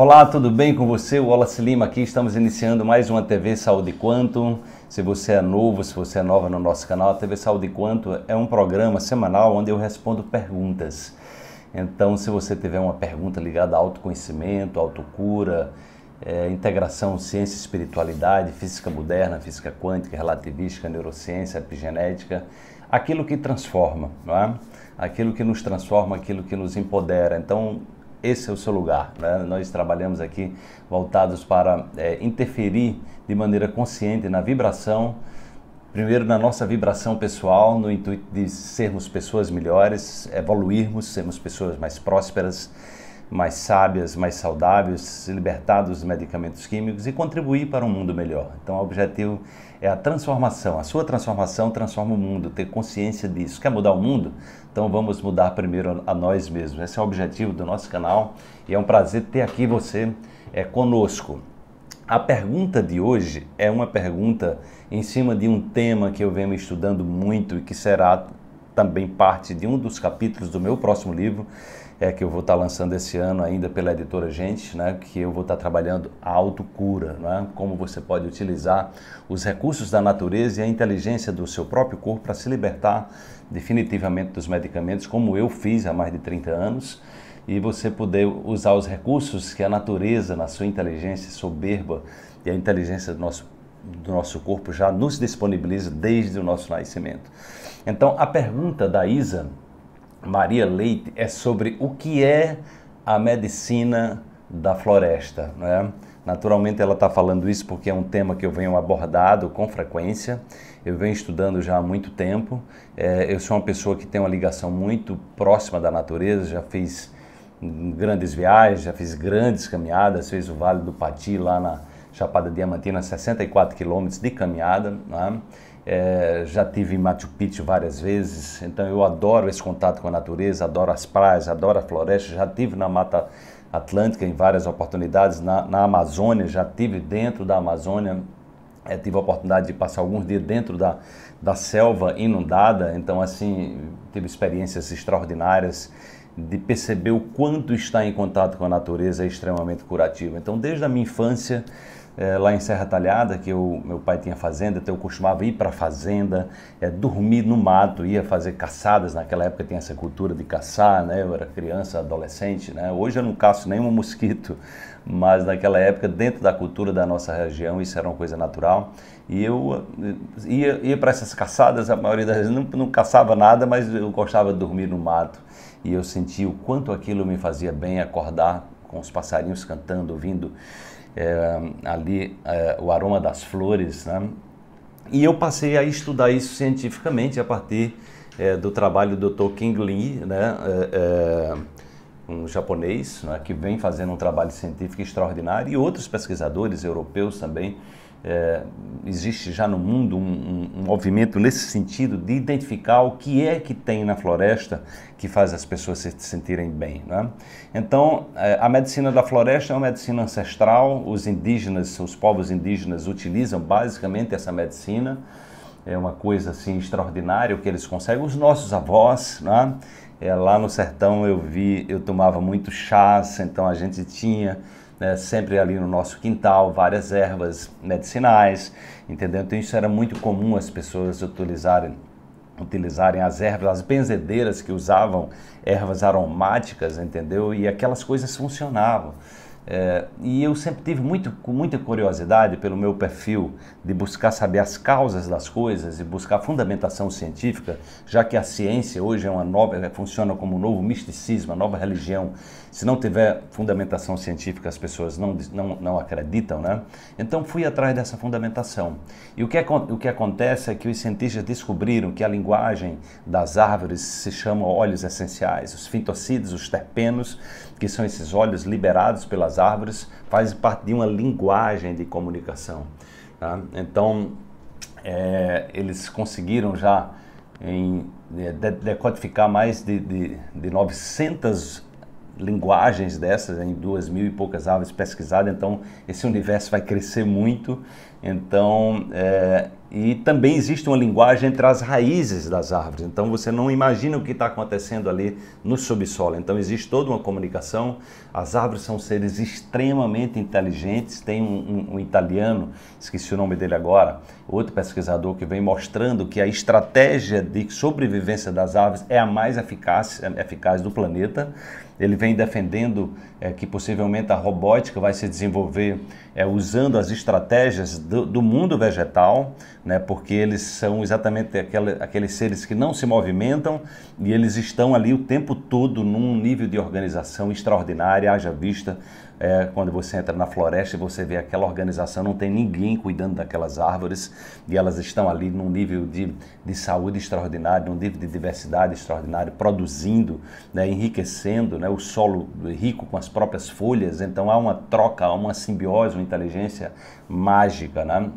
Olá, tudo bem com você? O Wallace Lima aqui. Estamos iniciando mais uma TV Saúde Quanto. Se você é novo, se você é nova no nosso canal, a TV Saúde Quanto é um programa semanal onde eu respondo perguntas. Então, se você tiver uma pergunta ligada a autoconhecimento, autocura, é, integração ciência e espiritualidade, física moderna, física quântica, relativística, neurociência, epigenética, aquilo que transforma, não é? aquilo que nos transforma, aquilo que nos empodera. Então, esse é o seu lugar. Né? Nós trabalhamos aqui voltados para é, interferir de maneira consciente na vibração, primeiro na nossa vibração pessoal, no intuito de sermos pessoas melhores, evoluirmos, sermos pessoas mais prósperas mais sábias, mais saudáveis, se libertar dos medicamentos químicos e contribuir para um mundo melhor. Então, o objetivo é a transformação. A sua transformação transforma o mundo, ter consciência disso. Quer mudar o mundo? Então, vamos mudar primeiro a nós mesmos. Esse é o objetivo do nosso canal e é um prazer ter aqui você é, conosco. A pergunta de hoje é uma pergunta em cima de um tema que eu venho estudando muito e que será também parte de um dos capítulos do meu próximo livro, é que eu vou estar lançando esse ano ainda pela editora Gente, né, que eu vou estar trabalhando a autocura, né, como você pode utilizar os recursos da natureza e a inteligência do seu próprio corpo para se libertar definitivamente dos medicamentos, como eu fiz há mais de 30 anos, e você poder usar os recursos que a natureza, na sua inteligência soberba e a inteligência do nosso do nosso corpo já nos disponibiliza desde o nosso nascimento. Então, a pergunta da Isa Maria Leite é sobre o que é a medicina da floresta. Né? Naturalmente, ela está falando isso porque é um tema que eu venho abordado com frequência, eu venho estudando já há muito tempo. É, eu sou uma pessoa que tem uma ligação muito próxima da natureza, já fiz grandes viagens, já fiz grandes caminhadas, fez o Vale do Pati lá na, Chapada Diamantina, 64 quilômetros de caminhada. Né? É, já tive em Machu Picchu várias vezes, então eu adoro esse contato com a natureza, adoro as praias, adoro a floresta. Já tive na Mata Atlântica em várias oportunidades, na, na Amazônia, já tive dentro da Amazônia. É, tive a oportunidade de passar alguns dias dentro da, da selva inundada, então, assim, tive experiências extraordinárias de perceber o quanto estar em contato com a natureza é extremamente curativo. Então, desde a minha infância, é, lá em Serra Talhada, que o meu pai tinha fazenda, então eu costumava ir para a fazenda, é, dormir no mato, ia fazer caçadas. Naquela época tinha essa cultura de caçar, né? Eu era criança, adolescente, né? Hoje eu não caço nenhum mosquito, mas naquela época, dentro da cultura da nossa região, isso era uma coisa natural. E eu eh, ia, ia para essas caçadas, a maioria das vezes não, não caçava nada, mas eu gostava de dormir no mato. E eu sentia o quanto aquilo me fazia bem acordar com os passarinhos cantando, ouvindo é, ali é, o aroma das flores. Né? E eu passei a estudar isso cientificamente a partir é, do trabalho do Dr. King Lee, né? É, é, um japonês né? que vem fazendo um trabalho científico extraordinário, e outros pesquisadores europeus também é, existe já no mundo um, um, um, movimento nesse sentido de identificar o que é que tem na floresta que faz as pessoas se sentirem bem. Né? Então, é, a medicina da floresta é uma medicina ancestral, os indígenas, os povos indígenas utilizam basicamente essa medicina, é uma coisa assim extraordinária o que eles conseguem, os nossos avós, né? é, lá no sertão eu vi, eu tomava muito chás, então a gente tinha né, sempre ali no nosso quintal, várias ervas medicinais, entendeu? Então isso era muito comum as pessoas utilizarem utilizarem as ervas, as benzedeiras que usavam ervas aromáticas, entendeu? E aquelas coisas funcionavam. É, e eu sempre tive muito, muita curiosidade pelo meu perfil de buscar saber as causas das coisas e buscar fundamentação científica, já que a ciência hoje é uma nova, é, funciona como um novo misticismo, uma nova religião. Se não tiver fundamentação científica, as pessoas não, não, não acreditam, né? Então fui atrás dessa fundamentação. E o que, é, o que acontece é que os cientistas descobriram que a linguagem das árvores se chama óleos essenciais, os fitocidas, os terpenos, que são esses olhos liberados pelas árvores, faz parte de uma linguagem de comunicação. Tá? Então, é, eles conseguiram já em, é, de, decodificar mais de, de, de 900 linguagens dessas em duas mil e poucas árvores pesquisadas, então esse universo vai crescer muito. Então, é, e também existe uma linguagem entre as raízes das árvores. Então você não imagina o que está acontecendo ali no subsolo. Então existe toda uma comunicação. As árvores são seres extremamente inteligentes. Tem um, um, um italiano, esqueci o nome dele agora, outro pesquisador que vem mostrando que a estratégia de sobrevivência das árvores é a mais eficaz, é eficaz do planeta. Ele vem defendendo é, que possivelmente a robótica vai se desenvolver é, usando as estratégias do, do, mundo vegetal, né, porque eles são exatamente aquela, aqueles seres que não se movimentam e eles estão ali o tempo todo num nível de organização extraordinária, haja vista é, quando você entra na floresta e você vê aquela organização, não tem ninguém cuidando daquelas árvores e elas estão ali num nível de, de saúde extraordinário, num nível de diversidade extraordinário, produzindo, né, enriquecendo né, o solo rico com as próprias folhas. Então há uma troca, há uma simbiose, uma inteligência mágica. Né?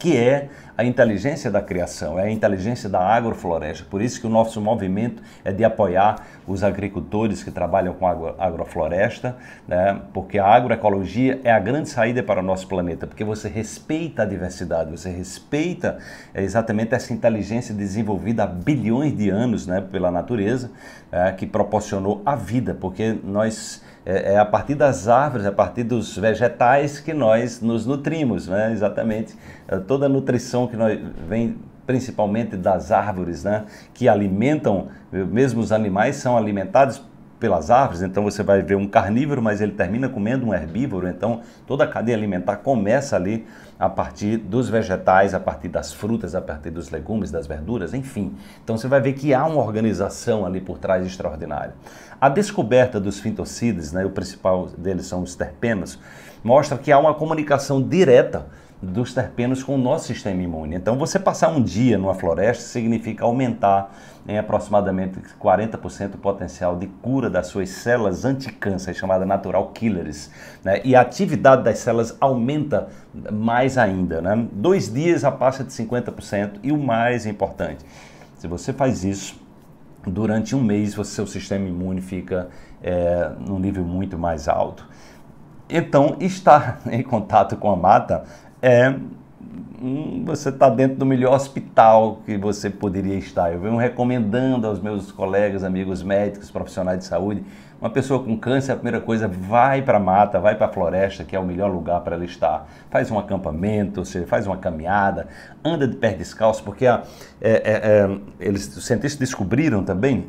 que é a inteligência da criação, é a inteligência da agrofloresta. Por isso que o nosso movimento é de apoiar os agricultores que trabalham com agro, agrofloresta, né? porque a agroecologia é a grande saída para o nosso planeta, porque você respeita a diversidade, você respeita é, exatamente essa inteligência desenvolvida há bilhões de anos né? pela natureza, é, que proporcionou a vida, porque nós é, é, a partir das árvores, a partir dos vegetais que nós nos nutrimos, né? Exatamente. É toda a nutrição que nós vem principalmente das árvores, né? Que alimentam, mesmo os animais são alimentados pelas árvores, então você vai ver um carnívoro, mas ele termina comendo um herbívoro, então toda a cadeia alimentar começa ali a partir dos vegetais, a partir das frutas, a partir dos legumes, das verduras, enfim. Então você vai ver que há uma organização ali por trás extraordinária. A descoberta dos fitocidas, né, o principal deles são os terpenos, mostra que há uma comunicação direta dos terpenos com o nosso sistema imune. Então, você passar um dia numa floresta significa aumentar em aproximadamente 40% o potencial de cura das suas células anticâncer, chamada natural killers. Né? E a atividade das células aumenta mais ainda. Né? Dois dias a passa de 50% e o mais importante, se você faz isso, durante um mês o seu sistema imune fica é, num nível muito mais alto. Então, estar em contato com a mata é hum, você está dentro do melhor hospital que você poderia estar. Eu venho recomendando aos meus colegas, amigos médicos, profissionais de saúde, uma pessoa com câncer, a primeira coisa, vai para a mata, vai para a floresta, que é o melhor lugar para ela estar. Faz um acampamento, ou seja, faz uma caminhada, anda de pé descalço, porque a, é, é, é, eles, os cientistas descobriram também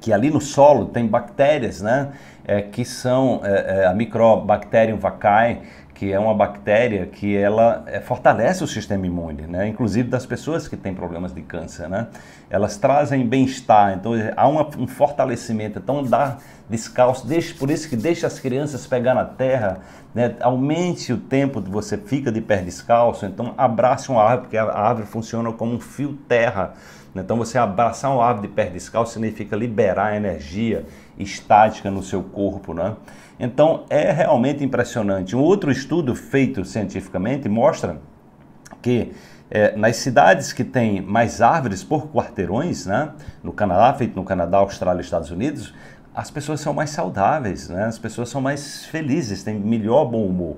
que ali no solo tem bactérias, né? É, que são é, é, a Microbacterium vaccae, que é uma bactéria que ela eh, fortalece o sistema imune, né? inclusive das pessoas que têm problemas de câncer. Né? Elas trazem bem-estar, então eh, há uma, um fortalecimento. Então, dá descalço, deixa, por isso que deixa as crianças pegar na terra, né? aumente o tempo que você fica de pé descalço, então abrace uma árvore, porque a árvore funciona como um fio terra. Né? Então, você abraçar uma árvore de pé descalço significa liberar energia estática no seu corpo. Né? Então é realmente impressionante. Um outro estudo feito cientificamente mostra que é, nas cidades que têm mais árvores por quarteirões, né, no Canadá, feito no Canadá, Austrália e Estados Unidos, as pessoas são mais saudáveis, né, as pessoas são mais felizes, têm melhor bom humor.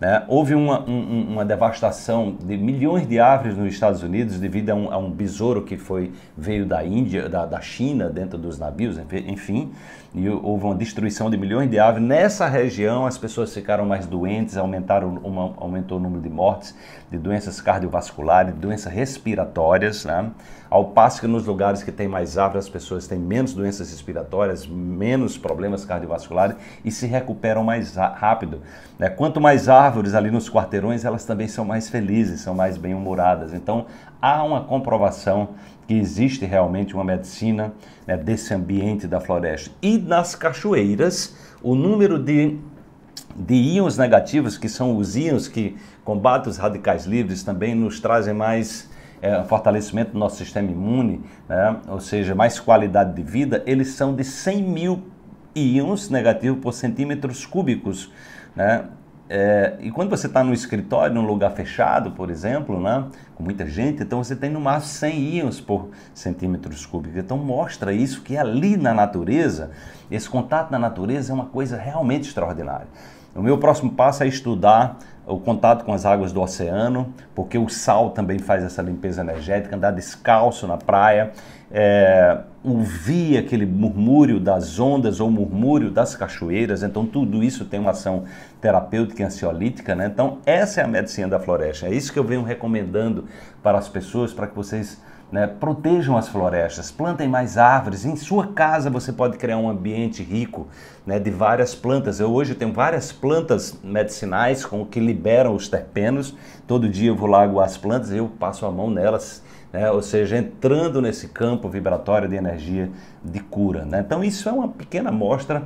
Né? Houve uma, um, uma devastação de milhões de árvores nos Estados Unidos devido a um, a um besouro que foi, veio da Índia, da, da China, dentro dos navios, enfim. E houve uma destruição de milhões de árvores. Nessa região, as pessoas ficaram mais doentes, aumentaram, uma, aumentou o número de mortes, de doenças cardiovasculares, de doenças respiratórias. Né? Ao passo que nos lugares que tem mais árvores, as pessoas têm menos doenças respiratórias, menos problemas cardiovasculares e se recuperam mais rápido. Né? Quanto mais árvores, árvores ali nos quarteirões, elas também são mais felizes, são mais bem-humoradas. Então, há uma comprovação que existe realmente uma medicina né, desse ambiente da floresta. E nas cachoeiras, o número de, de íons negativos, que são os íons que combatem os radicais livres, também nos trazem mais é, fortalecimento do nosso sistema imune, né? ou seja, mais qualidade de vida, eles são de 100 mil íons negativos por centímetros cúbicos. Né? É, e quando você está no escritório, num lugar fechado, por exemplo, né, com muita gente, então você tem no máximo 100 íons por centímetros cúbicos. Então mostra isso que ali na natureza, esse contato na natureza é uma coisa realmente extraordinária. O meu próximo passo é estudar o contato com as águas do oceano, porque o sal também faz essa limpeza energética, andar descalço na praia. É, ouvir aquele murmúrio das ondas ou murmúrio das cachoeiras, então tudo isso tem uma ação terapêutica e ansiolítica, né? Então essa é a medicina da floresta, é isso que eu venho recomendando para as pessoas, para que vocês né, protejam as florestas, plantem mais árvores. Em sua casa você pode criar um ambiente rico né, de várias plantas. Eu hoje tenho várias plantas medicinais com que liberam os terpenos. Todo dia eu vou lá aguar as plantas e eu passo a mão nelas né? ou seja, entrando nesse campo vibratório de energia de cura. Né? Então, isso é uma pequena amostra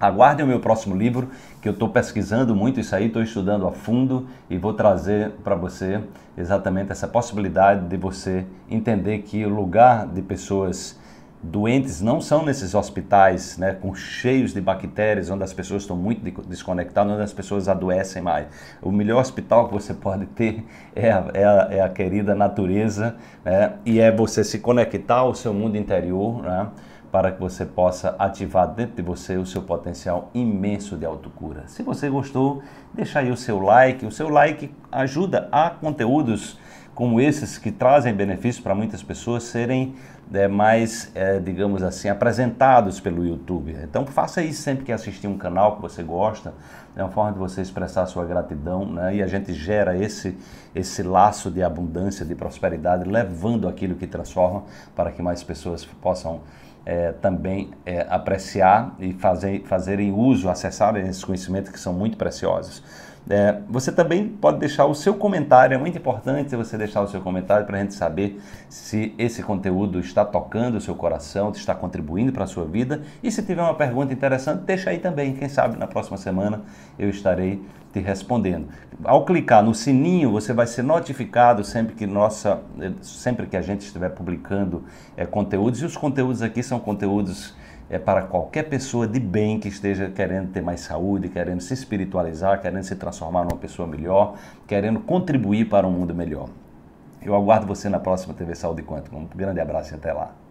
Aguardem o meu próximo livro, que eu estou pesquisando muito isso aí, estou estudando a fundo e vou trazer para você exatamente essa possibilidade de você entender que o lugar de pessoas doentes não são nesses hospitais né, com cheios de bactérias, onde as pessoas estão muito desconectadas, onde as pessoas adoecem mais. O melhor hospital que você pode ter é a, é a, é a querida natureza né, e é você se conectar ao seu mundo interior né, para que você possa ativar dentro de você o seu potencial imenso de autocura. Se você gostou, deixa aí o seu like. O seu like ajuda a conteúdos como esses que trazem benefícios para muitas pessoas serem é, mais, é, digamos assim, apresentados pelo YouTube. Então faça isso sempre que assistir um canal que você gosta, é uma forma de você expressar sua gratidão né? e a gente gera esse, esse laço de abundância, de prosperidade, levando aquilo que transforma para que mais pessoas possam é, também é, apreciar e fazer, fazerem uso, acessarem esses conhecimentos que são muito preciosos. É, você também pode deixar o seu comentário, é muito importante você deixar o seu comentário para a gente saber se esse conteúdo está tocando o seu coração, se está contribuindo para a sua vida. E se tiver uma pergunta interessante, deixa aí também. Quem sabe na próxima semana eu estarei te respondendo. Ao clicar no sininho, você vai ser notificado sempre que nossa, sempre que a gente estiver publicando é, conteúdos. E os conteúdos aqui são conteúdos é para qualquer pessoa de bem que esteja querendo ter mais saúde, querendo se espiritualizar, querendo se transformar numa pessoa melhor, querendo contribuir para um mundo melhor. Eu aguardo você na próxima TV Saúde Quântica. Um grande abraço e até lá.